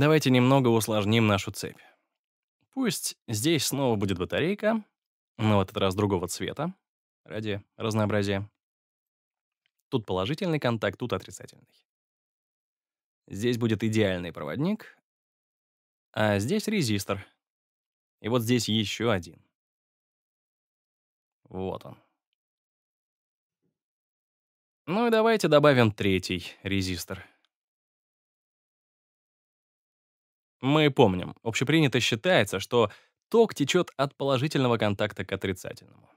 Давайте немного усложним нашу цепь. Пусть здесь снова будет батарейка, но в этот раз другого цвета, ради разнообразия. Тут положительный контакт, тут отрицательный. Здесь будет идеальный проводник, а здесь резистор. И вот здесь еще один. Вот он. Ну и давайте добавим третий резистор. Мы помним, общепринято считается, что ток течет от положительного контакта к отрицательному.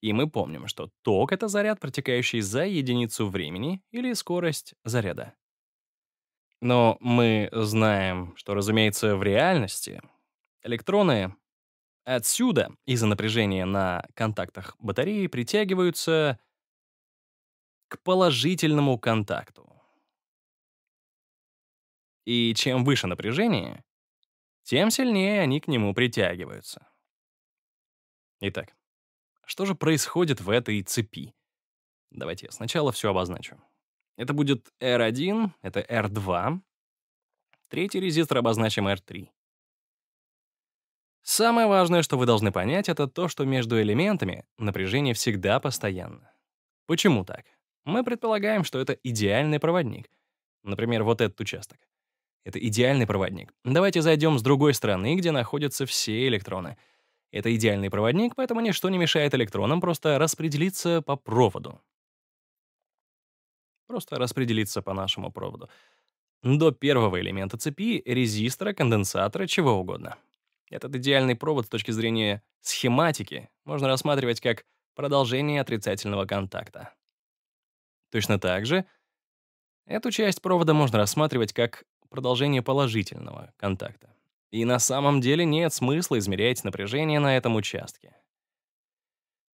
И мы помним, что ток — это заряд, протекающий за единицу времени или скорость заряда. Но мы знаем, что, разумеется, в реальности электроны отсюда из-за напряжения на контактах батареи притягиваются к положительному контакту. И чем выше напряжение, тем сильнее они к нему притягиваются. Итак, что же происходит в этой цепи? Давайте я сначала все обозначу. Это будет R1, это R2. Третий резистор обозначим R3. Самое важное, что вы должны понять, это то, что между элементами напряжение всегда постоянно. Почему так? Мы предполагаем, что это идеальный проводник. Например, вот этот участок. Это идеальный проводник. Давайте зайдем с другой стороны, где находятся все электроны. Это идеальный проводник, поэтому ничто не мешает электронам просто распределиться по проводу. Просто распределиться по нашему проводу. До первого элемента цепи, резистора, конденсатора, чего угодно. Этот идеальный провод с точки зрения схематики можно рассматривать как продолжение отрицательного контакта. Точно так же, эту часть провода можно рассматривать как продолжение положительного контакта. И на самом деле нет смысла измерять напряжение на этом участке.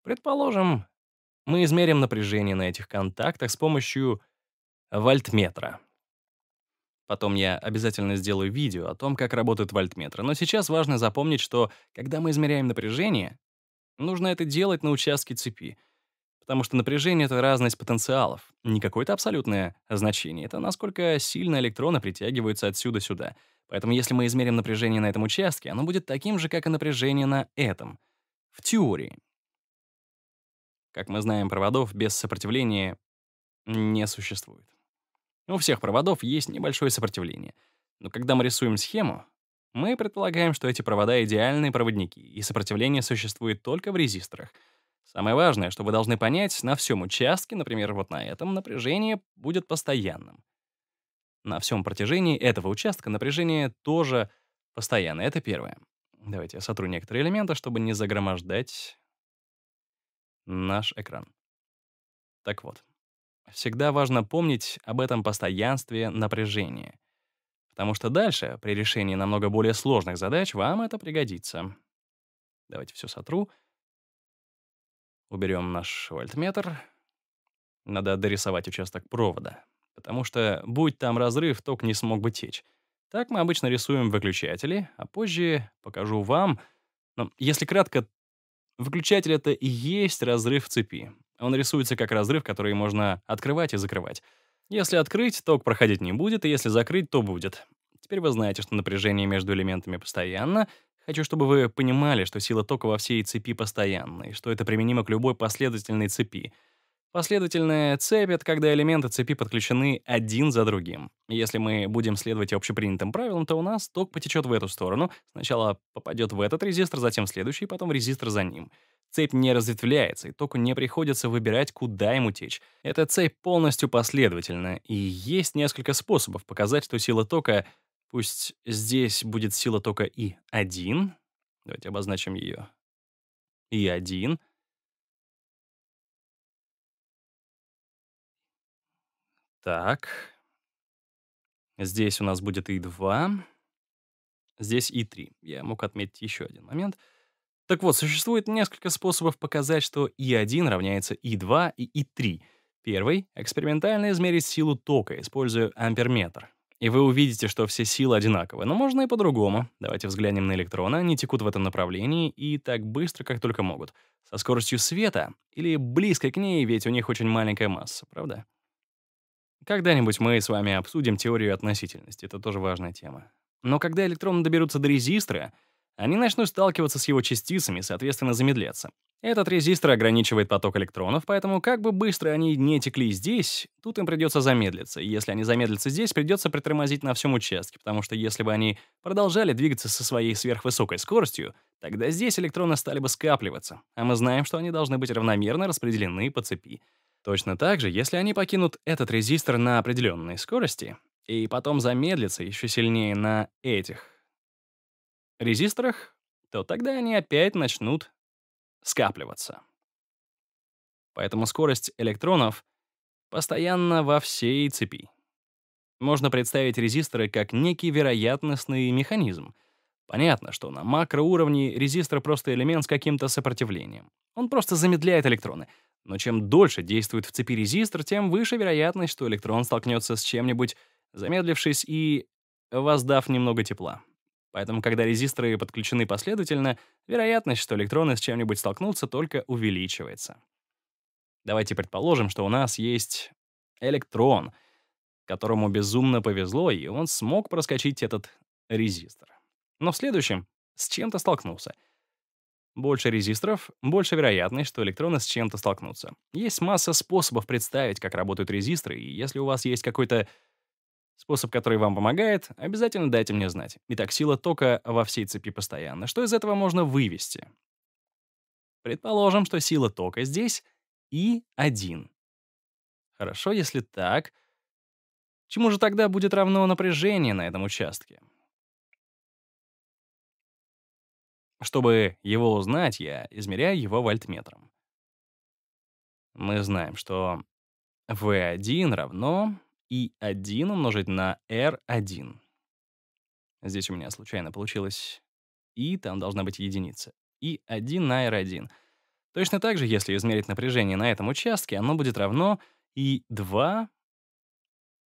Предположим, мы измерим напряжение на этих контактах с помощью вольтметра. Потом я обязательно сделаю видео о том, как работают вольтметры, но сейчас важно запомнить, что когда мы измеряем напряжение, нужно это делать на участке цепи, потому что напряжение — это разность потенциалов не какое-то абсолютное значение, это насколько сильно электроны притягиваются отсюда сюда. Поэтому если мы измерим напряжение на этом участке, оно будет таким же, как и напряжение на этом. В теории. Как мы знаем, проводов без сопротивления не существует. У всех проводов есть небольшое сопротивление. Но когда мы рисуем схему, мы предполагаем, что эти провода — идеальные проводники, и сопротивление существует только в резисторах — Самое важное, что вы должны понять, на всем участке, например, вот на этом, напряжение будет постоянным. На всем протяжении этого участка напряжение тоже постоянное. Это первое. Давайте я сотру некоторые элементы, чтобы не загромождать наш экран. Так вот, всегда важно помнить об этом постоянстве напряжения, потому что дальше, при решении намного более сложных задач, вам это пригодится. Давайте все сотру. Уберем наш вольтметр. Надо дорисовать участок провода, потому что, будь там разрыв, ток не смог бы течь. Так мы обычно рисуем выключатели, а позже покажу вам. Но ну, если кратко, выключатель — это и есть разрыв цепи. Он рисуется как разрыв, который можно открывать и закрывать. Если открыть, ток проходить не будет, и если закрыть, то будет. Теперь вы знаете, что напряжение между элементами постоянно, Хочу, чтобы вы понимали, что сила тока во всей цепи постоянна, и что это применимо к любой последовательной цепи. Последовательная цепь — это когда элементы цепи подключены один за другим. Если мы будем следовать общепринятым правилам, то у нас ток потечет в эту сторону, сначала попадет в этот резистор, затем в следующий, потом в резистор за ним. Цепь не разветвляется, и току не приходится выбирать, куда ему течь. Эта цепь полностью последовательна, и есть несколько способов показать, что сила тока Пусть здесь будет сила тока И1. Давайте обозначим ее. И1. Так. Здесь у нас будет И2. Здесь И3. Я мог отметить еще один момент. Так вот, существует несколько способов показать, что И1 равняется И2 и И3. Первый — экспериментально измерить силу тока, используя амперметр и вы увидите, что все силы одинаковы. Но можно и по-другому. Давайте взглянем на электроны, они текут в этом направлении и так быстро, как только могут. Со скоростью света или близкой к ней, ведь у них очень маленькая масса, правда? Когда-нибудь мы с вами обсудим теорию относительности, это тоже важная тема. Но когда электроны доберутся до резистора — они начнут сталкиваться с его частицами соответственно, замедляться. Этот резистор ограничивает поток электронов, поэтому как бы быстро они не текли здесь, тут им придется замедлиться. если они замедлятся здесь, придется притормозить на всем участке, потому что если бы они продолжали двигаться со своей сверхвысокой скоростью, тогда здесь электроны стали бы скапливаться, а мы знаем, что они должны быть равномерно распределены по цепи. Точно так же, если они покинут этот резистор на определенной скорости и потом замедлятся еще сильнее на этих резисторах, то тогда они опять начнут скапливаться. Поэтому скорость электронов постоянно во всей цепи. Можно представить резисторы как некий вероятностный механизм. Понятно, что на макроуровне резистор просто элемент с каким-то сопротивлением. Он просто замедляет электроны. Но чем дольше действует в цепи резистор, тем выше вероятность, что электрон столкнется с чем-нибудь, замедлившись и воздав немного тепла. Поэтому, когда резисторы подключены последовательно, вероятность, что электроны с чем-нибудь столкнутся, только увеличивается. Давайте предположим, что у нас есть электрон, которому безумно повезло, и он смог проскочить этот резистор. Но в следующем с чем-то столкнулся. Больше резисторов, больше вероятность, что электроны с чем-то столкнутся. Есть масса способов представить, как работают резисторы, и если у вас есть какой-то Способ, который вам помогает, обязательно дайте мне знать. Итак, сила тока во всей цепи постоянно. Что из этого можно вывести? Предположим, что сила тока здесь и 1. Хорошо, если так. Чему же тогда будет равно напряжение на этом участке? Чтобы его узнать, я измеряю его вольтметром. Мы знаем, что V1 равно и 1 умножить на r1. Здесь у меня случайно получилось и, там должна быть единица. и 1 на r1. Точно так же, если измерить напряжение на этом участке, оно будет равно и 2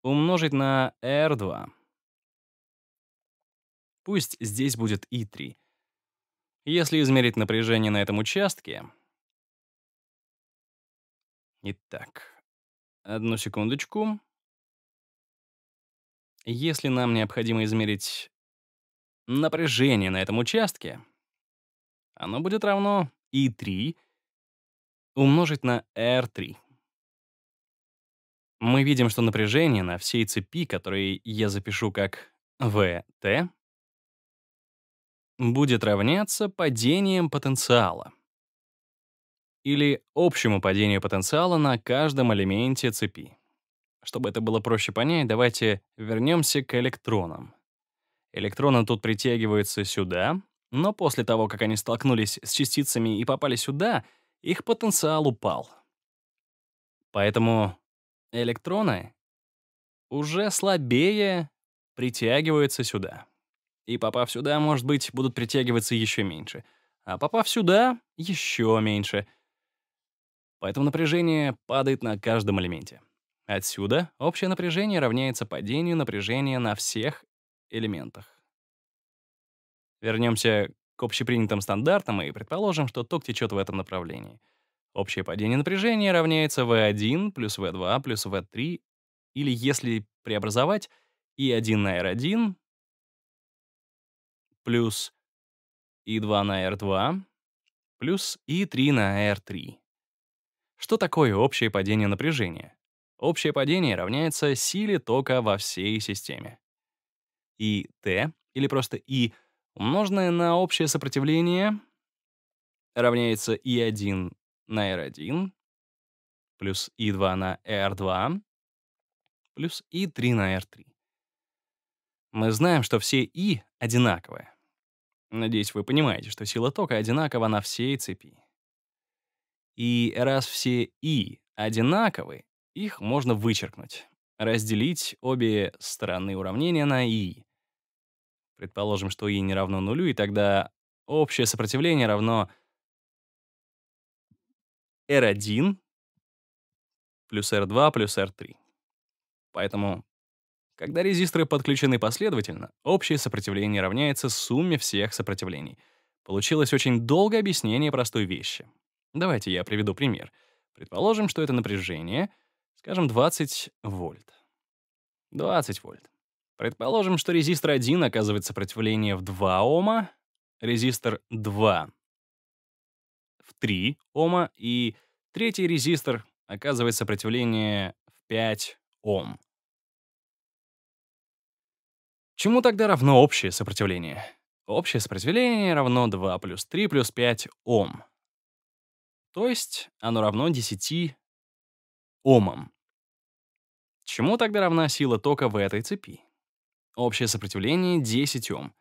умножить на r2. Пусть здесь будет и 3 Если измерить напряжение на этом участке... Итак, одну секундочку. Если нам необходимо измерить напряжение на этом участке, оно будет равно И3 умножить на R3. Мы видим, что напряжение на всей цепи, которую я запишу как ВТ, будет равняться падением потенциала или общему падению потенциала на каждом элементе цепи. Чтобы это было проще понять, давайте вернемся к электронам. Электроны тут притягиваются сюда, но после того, как они столкнулись с частицами и попали сюда, их потенциал упал. Поэтому электроны уже слабее притягиваются сюда. И попав сюда, может быть, будут притягиваться еще меньше. А попав сюда, еще меньше. Поэтому напряжение падает на каждом элементе. Отсюда общее напряжение равняется падению напряжения на всех элементах. Вернемся к общепринятым стандартам и предположим, что ток течет в этом направлении. Общее падение напряжения равняется V1 плюс V2 плюс V3, или если преобразовать I1 на R1 плюс I2 на R2 плюс I3 на R3. Что такое общее падение напряжения? Общее падение равняется силе тока во всей системе. И Т, или просто И, умноженное на общее сопротивление, равняется И1 на R1 плюс И2 на R2 плюс И3 на R3. Мы знаем, что все И одинаковые. Надеюсь, вы понимаете, что сила тока одинакова на всей цепи. И раз все И одинаковые их можно вычеркнуть, разделить обе стороны уравнения на и. Предположим, что и не равно нулю, и тогда общее сопротивление равно R1 плюс R2 плюс R3. Поэтому, когда резисторы подключены последовательно, общее сопротивление равняется сумме всех сопротивлений. Получилось очень долгое объяснение простой вещи. Давайте я приведу пример. Предположим, что это напряжение — Скажем, 20 вольт. 20 вольт. Предположим, что резистор 1 оказывает сопротивление в 2 Ома, резистор 2 в 3 Ома и третий резистор оказывает сопротивление в 5 Ом. Чему тогда равно общее сопротивление? Общее сопротивление равно 2 плюс 3 плюс 5 Ом. То есть оно равно 10 Омом. Чему тогда равна сила тока в этой цепи? Общее сопротивление 10 Ом.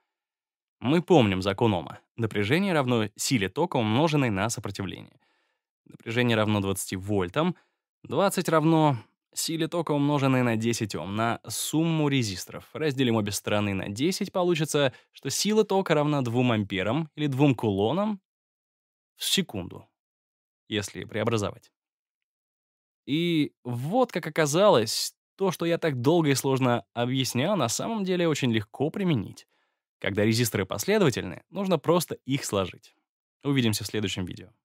Мы помним закон Ома. Напряжение равно силе тока, умноженной на сопротивление. Напряжение равно 20 вольтам. 20 равно силе тока, умноженной на 10 Ом, на сумму резисторов. Разделим обе стороны на 10, получится, что сила тока равна 2 амперам или 2 кулонам в секунду, если преобразовать. И вот как оказалось, то, что я так долго и сложно объяснял, на самом деле очень легко применить. Когда резисторы последовательны, нужно просто их сложить. Увидимся в следующем видео.